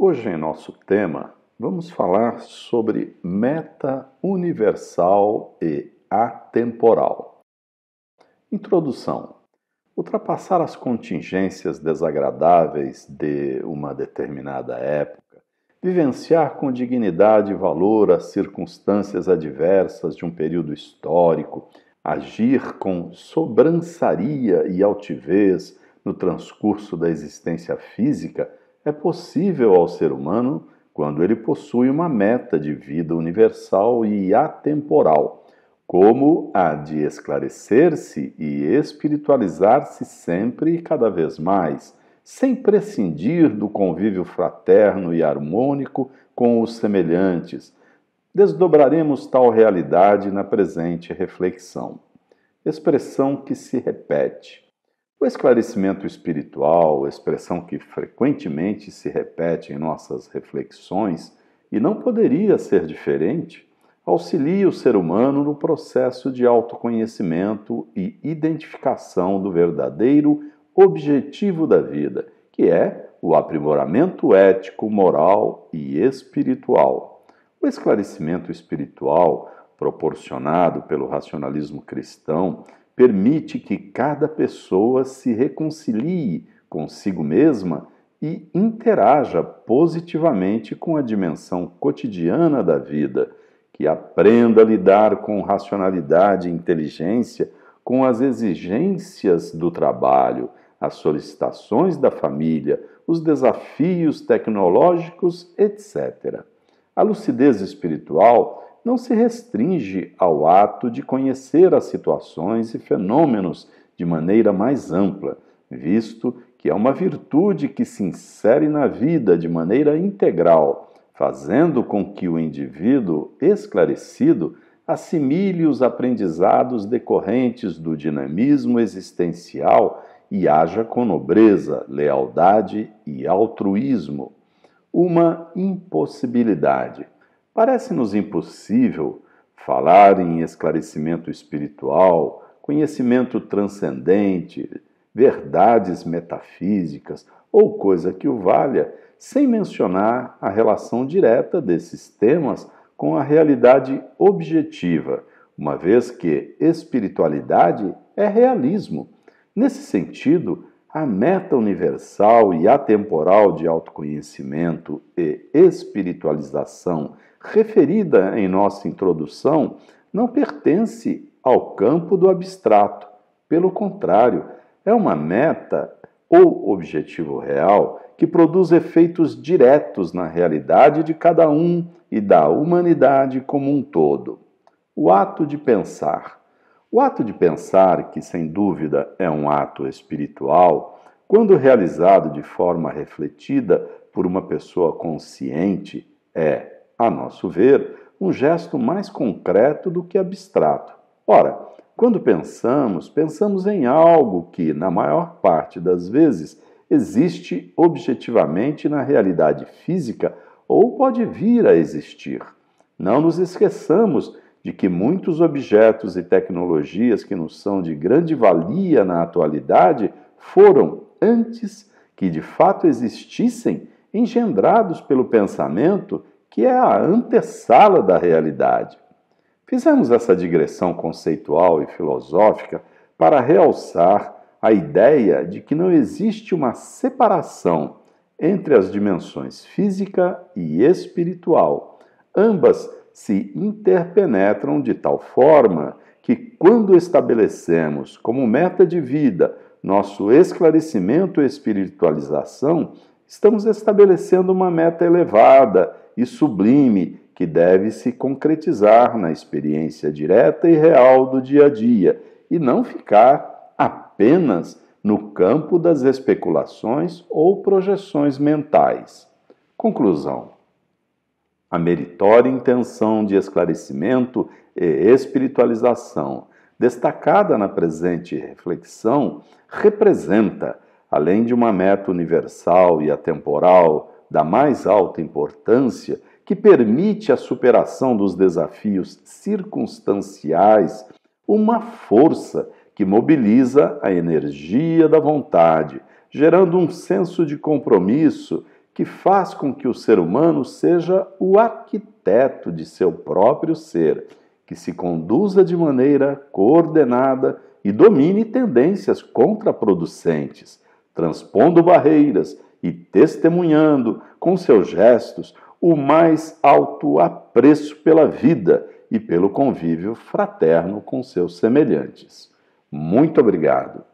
Hoje, em nosso tema, vamos falar sobre meta universal e atemporal. Introdução: Ultrapassar as contingências desagradáveis de uma determinada época, vivenciar com dignidade e valor as circunstâncias adversas de um período histórico, agir com sobrançaria e altivez no transcurso da existência física é possível ao ser humano quando ele possui uma meta de vida universal e atemporal, como a de esclarecer-se e espiritualizar-se sempre e cada vez mais, sem prescindir do convívio fraterno e harmônico com os semelhantes. Desdobraremos tal realidade na presente reflexão. Expressão que se repete o esclarecimento espiritual, expressão que frequentemente se repete em nossas reflexões e não poderia ser diferente, auxilia o ser humano no processo de autoconhecimento e identificação do verdadeiro objetivo da vida, que é o aprimoramento ético, moral e espiritual. O esclarecimento espiritual proporcionado pelo racionalismo cristão permite que cada pessoa se reconcilie consigo mesma e interaja positivamente com a dimensão cotidiana da vida, que aprenda a lidar com racionalidade e inteligência com as exigências do trabalho, as solicitações da família, os desafios tecnológicos, etc. A lucidez espiritual não se restringe ao ato de conhecer as situações e fenômenos de maneira mais ampla, visto que é uma virtude que se insere na vida de maneira integral, fazendo com que o indivíduo esclarecido assimile os aprendizados decorrentes do dinamismo existencial e haja com nobreza, lealdade e altruísmo. Uma impossibilidade Parece-nos impossível falar em esclarecimento espiritual, conhecimento transcendente, verdades metafísicas ou coisa que o valha, sem mencionar a relação direta desses temas com a realidade objetiva, uma vez que espiritualidade é realismo. Nesse sentido, a meta universal e atemporal de autoconhecimento e espiritualização referida em nossa introdução, não pertence ao campo do abstrato. Pelo contrário, é uma meta ou objetivo real que produz efeitos diretos na realidade de cada um e da humanidade como um todo. O ato de pensar. O ato de pensar, que sem dúvida é um ato espiritual, quando realizado de forma refletida por uma pessoa consciente, é, a nosso ver, um gesto mais concreto do que abstrato. Ora, quando pensamos, pensamos em algo que, na maior parte das vezes, existe objetivamente na realidade física ou pode vir a existir. Não nos esqueçamos de que muitos objetos e tecnologias que nos são de grande valia na atualidade foram, antes que de fato existissem, engendrados pelo pensamento que é a antessala da realidade. Fizemos essa digressão conceitual e filosófica para realçar a ideia de que não existe uma separação entre as dimensões física e espiritual. Ambas se interpenetram de tal forma que, quando estabelecemos como meta de vida nosso esclarecimento e espiritualização, estamos estabelecendo uma meta elevada e sublime que deve se concretizar na experiência direta e real do dia a dia e não ficar apenas no campo das especulações ou projeções mentais. Conclusão. A meritória intenção de esclarecimento e espiritualização, destacada na presente reflexão, representa, além de uma meta universal e atemporal, da mais alta importância que permite a superação dos desafios circunstanciais, uma força que mobiliza a energia da vontade, gerando um senso de compromisso que faz com que o ser humano seja o arquiteto de seu próprio ser, que se conduza de maneira coordenada e domine tendências contraproducentes, transpondo barreiras e testemunhando com seus gestos o mais alto apreço pela vida e pelo convívio fraterno com seus semelhantes. Muito obrigado.